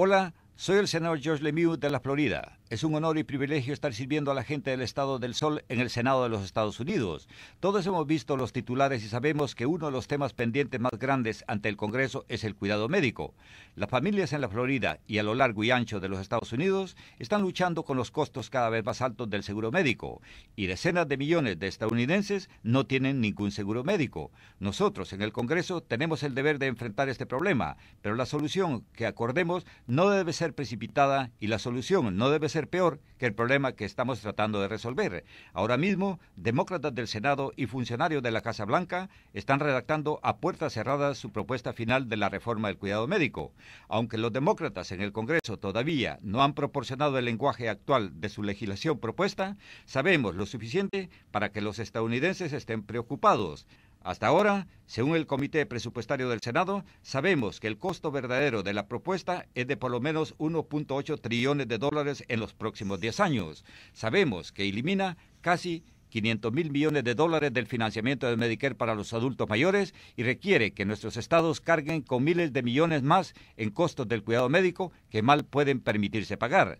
Hola, soy el senador George Lemieux de la Florida. Es un honor y privilegio estar sirviendo a la gente del Estado del Sol en el Senado de los Estados Unidos. Todos hemos visto los titulares y sabemos que uno de los temas pendientes más grandes ante el Congreso es el cuidado médico. Las familias en la Florida y a lo largo y ancho de los Estados Unidos están luchando con los costos cada vez más altos del seguro médico y decenas de millones de estadounidenses no tienen ningún seguro médico. Nosotros en el Congreso tenemos el deber de enfrentar este problema, pero la solución que acordemos no debe ser precipitada y la solución no debe ser peor que el problema que estamos tratando de resolver. Ahora mismo, demócratas del Senado y funcionarios de la Casa Blanca están redactando a puertas cerradas su propuesta final de la reforma del cuidado médico. Aunque los demócratas en el Congreso todavía no han proporcionado el lenguaje actual de su legislación propuesta, sabemos lo suficiente para que los estadounidenses estén preocupados. Hasta ahora, según el Comité Presupuestario del Senado, sabemos que el costo verdadero de la propuesta es de por lo menos 1.8 trillones de dólares en los próximos 10 años. Sabemos que elimina casi 500 mil millones de dólares del financiamiento de Medicare para los adultos mayores y requiere que nuestros estados carguen con miles de millones más en costos del cuidado médico que mal pueden permitirse pagar.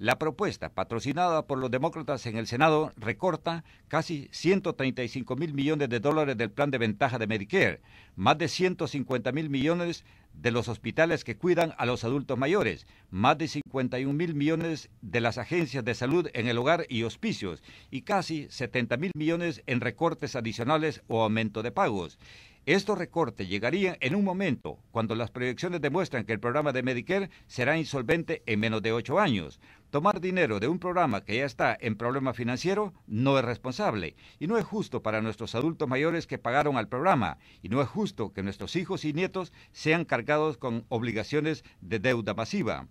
La propuesta, patrocinada por los demócratas en el Senado, recorta casi 135 mil millones de dólares del plan de ventaja de Medicare, más de 150 mil millones de los hospitales que cuidan a los adultos mayores, más de 51 mil millones de las agencias de salud en el hogar y hospicios, y casi 70 mil millones en recortes adicionales o aumento de pagos. Estos recortes llegarían en un momento cuando las proyecciones demuestran que el programa de Medicare será insolvente en menos de ocho años. Tomar dinero de un programa que ya está en problema financiero no es responsable y no es justo para nuestros adultos mayores que pagaron al programa y no es justo que nuestros hijos y nietos sean cargados con obligaciones de deuda masiva.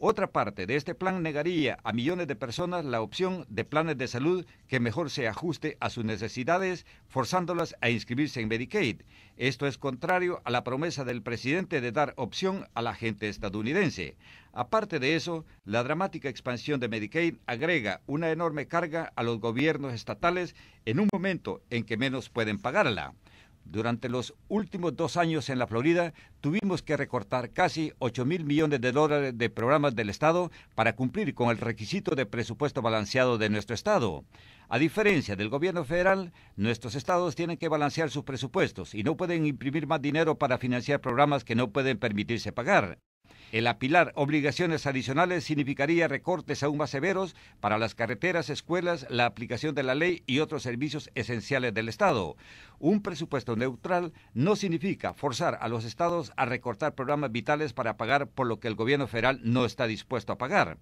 Otra parte de este plan negaría a millones de personas la opción de planes de salud que mejor se ajuste a sus necesidades, forzándolas a inscribirse en Medicaid. Esto es contrario a la promesa del presidente de dar opción a la gente estadounidense. Aparte de eso, la dramática expansión de Medicaid agrega una enorme carga a los gobiernos estatales en un momento en que menos pueden pagarla. Durante los últimos dos años en la Florida tuvimos que recortar casi 8 mil millones de dólares de programas del Estado para cumplir con el requisito de presupuesto balanceado de nuestro Estado. A diferencia del gobierno federal, nuestros estados tienen que balancear sus presupuestos y no pueden imprimir más dinero para financiar programas que no pueden permitirse pagar. El apilar obligaciones adicionales significaría recortes aún más severos para las carreteras, escuelas, la aplicación de la ley y otros servicios esenciales del Estado. Un presupuesto neutral no significa forzar a los estados a recortar programas vitales para pagar por lo que el gobierno federal no está dispuesto a pagar.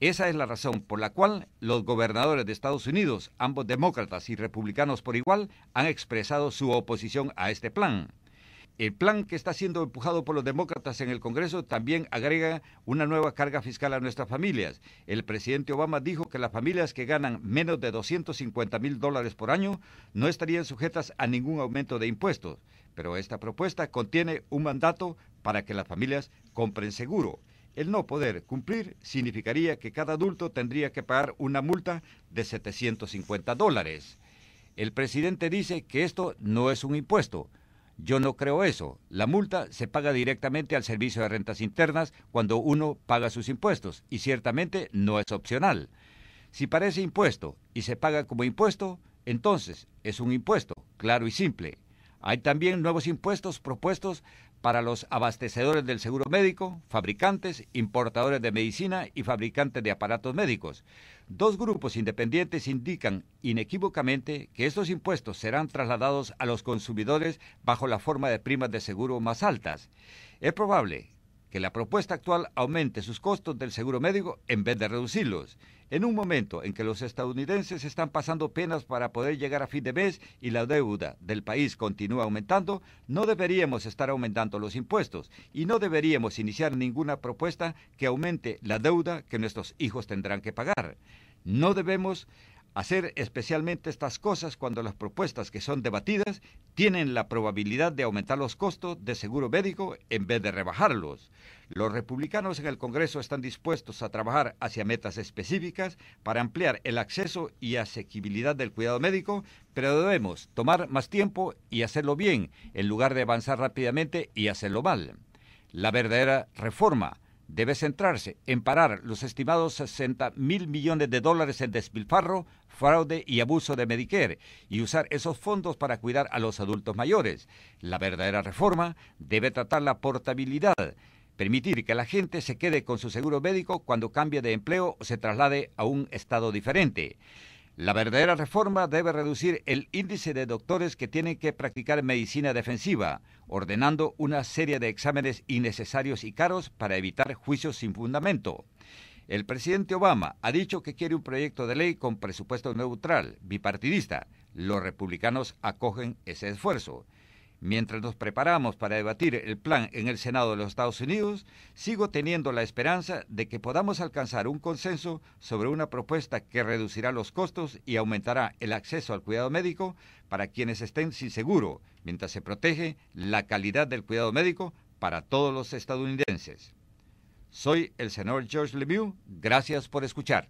Esa es la razón por la cual los gobernadores de Estados Unidos, ambos demócratas y republicanos por igual, han expresado su oposición a este plan. El plan que está siendo empujado por los demócratas en el Congreso también agrega una nueva carga fiscal a nuestras familias. El presidente Obama dijo que las familias que ganan menos de 250 mil dólares por año no estarían sujetas a ningún aumento de impuestos, pero esta propuesta contiene un mandato para que las familias compren seguro. El no poder cumplir significaría que cada adulto tendría que pagar una multa de 750 dólares. El presidente dice que esto no es un impuesto, yo no creo eso. La multa se paga directamente al Servicio de Rentas Internas cuando uno paga sus impuestos y ciertamente no es opcional. Si parece impuesto y se paga como impuesto, entonces es un impuesto, claro y simple. Hay también nuevos impuestos propuestos para los abastecedores del seguro médico, fabricantes, importadores de medicina y fabricantes de aparatos médicos. Dos grupos independientes indican inequívocamente que estos impuestos serán trasladados a los consumidores bajo la forma de primas de seguro más altas. Es probable que la propuesta actual aumente sus costos del seguro médico en vez de reducirlos. En un momento en que los estadounidenses están pasando penas para poder llegar a fin de mes y la deuda del país continúa aumentando, no deberíamos estar aumentando los impuestos y no deberíamos iniciar ninguna propuesta que aumente la deuda que nuestros hijos tendrán que pagar. No debemos hacer especialmente estas cosas cuando las propuestas que son debatidas tienen la probabilidad de aumentar los costos de seguro médico en vez de rebajarlos. Los republicanos en el Congreso están dispuestos a trabajar hacia metas específicas para ampliar el acceso y asequibilidad del cuidado médico, pero debemos tomar más tiempo y hacerlo bien, en lugar de avanzar rápidamente y hacerlo mal. La verdadera reforma debe centrarse en parar los estimados 60 mil millones de dólares en despilfarro, fraude y abuso de Medicare y usar esos fondos para cuidar a los adultos mayores. La verdadera reforma debe tratar la portabilidad, permitir que la gente se quede con su seguro médico cuando cambie de empleo o se traslade a un estado diferente. La verdadera reforma debe reducir el índice de doctores que tienen que practicar medicina defensiva, ordenando una serie de exámenes innecesarios y caros para evitar juicios sin fundamento. El presidente Obama ha dicho que quiere un proyecto de ley con presupuesto neutral, bipartidista. Los republicanos acogen ese esfuerzo. Mientras nos preparamos para debatir el plan en el Senado de los Estados Unidos, sigo teniendo la esperanza de que podamos alcanzar un consenso sobre una propuesta que reducirá los costos y aumentará el acceso al cuidado médico para quienes estén sin seguro, mientras se protege la calidad del cuidado médico para todos los estadounidenses. Soy el senador George Lemieux. Gracias por escuchar.